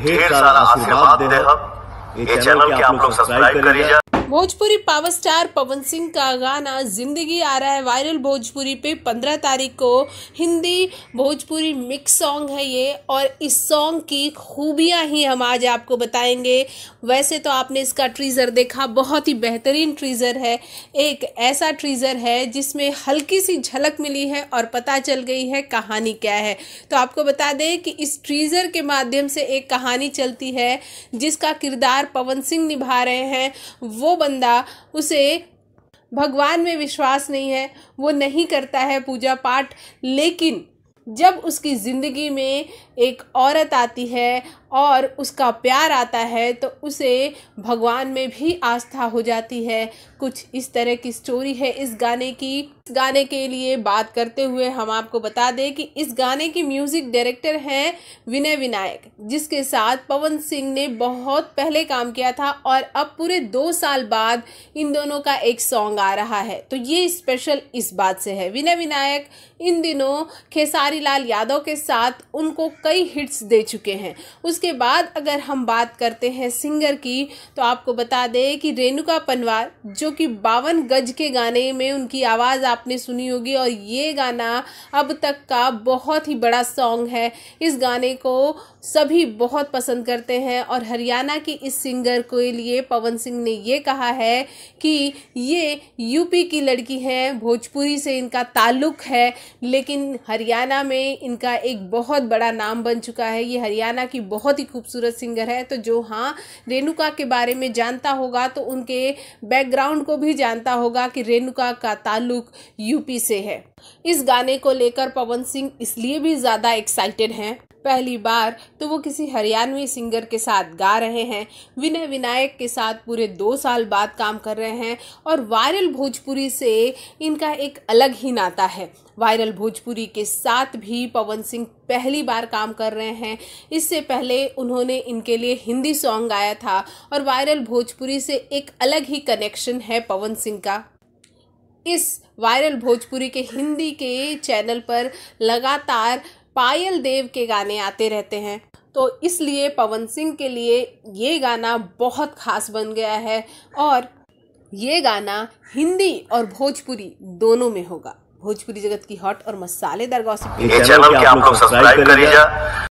ढेर सारा आशीर्वाद दे ये चैनल के आप लोग सब्सक्राइब करिए भोजपुरी पावर स्टार पवन सिंह का गाना जिंदगी आ रहा है वायरल भोजपुरी पे पंद्रह तारीख को हिंदी भोजपुरी मिक्स सॉन्ग है ये और इस सॉन्ग की खूबियाँ ही हम आज आपको बताएंगे वैसे तो आपने इसका ट्रीज़र देखा बहुत ही बेहतरीन ट्रीज़र है एक ऐसा ट्रीज़र है जिसमें हल्की सी झलक मिली है और पता चल गई है कहानी क्या है तो आपको बता दें कि इस ट्रीज़र के माध्यम से एक कहानी चलती है जिसका किरदार पवन सिंह निभा रहे हैं वो बंदा उसे भगवान में विश्वास नहीं है वो नहीं करता है पूजा पाठ लेकिन जब उसकी ज़िंदगी में एक औरत आती है और उसका प्यार आता है तो उसे भगवान में भी आस्था हो जाती है कुछ इस तरह की स्टोरी है इस गाने की इस गाने के लिए बात करते हुए हम आपको बता दें कि इस गाने की म्यूज़िक डायरेक्टर हैं विनय विनायक जिसके साथ पवन सिंह ने बहुत पहले काम किया था और अब पूरे दो साल बाद इन दोनों का एक सॉन्ग आ रहा है तो ये स्पेशल इस बात से है विनय विनायक इन दिनों खेसारी लाल यादव के साथ उनको कई हिट्स दे चुके हैं उसके बाद अगर हम बात करते हैं सिंगर की तो आपको बता दें कि रेणुका पनवार जो कि बावन गज के गाने में उनकी आवाज़ आपने सुनी होगी और ये गाना अब तक का बहुत ही बड़ा सॉन्ग है इस गाने को सभी बहुत पसंद करते हैं और हरियाणा की इस सिंगर के लिए पवन सिंह ने ये कहा है कि ये यूपी की लड़की है भोजपुरी से इनका ताल्लुक है लेकिन हरियाणा में इनका एक बहुत बड़ा नाम बन चुका है ये हरियाणा की बहुत ही खूबसूरत सिंगर है तो जो हाँ रेणुका के बारे में जानता होगा तो उनके बैकग्राउंड को भी जानता होगा कि रेणुका का ताल्लुक यूपी से है इस गाने को लेकर पवन सिंह इसलिए भी ज़्यादा एक्साइटेड हैं पहली बार तो वो किसी हरियाणवी सिंगर के साथ गा रहे हैं विनय विनायक के साथ पूरे दो साल बाद काम कर रहे हैं और वायरल भोजपुरी से इनका एक अलग ही नाता है वायरल भोजपुरी के साथ भी पवन सिंह पहली बार काम कर रहे हैं इससे पहले उन्होंने इनके लिए हिंदी सॉन्ग गाया था और वायरल भोजपुरी से एक अलग ही कनेक्शन है पवन सिंह का इस वायरल भोजपुरी के हिंदी के चैनल पर लगातार पायल देव के गाने आते रहते हैं तो इसलिए पवन सिंह के लिए ये गाना बहुत खास बन गया है और ये गाना हिंदी और भोजपुरी दोनों में होगा भोजपुरी जगत की हॉट और मसालेदार गॉसिप चैनल आप लोग सब्सक्राइब करिएगा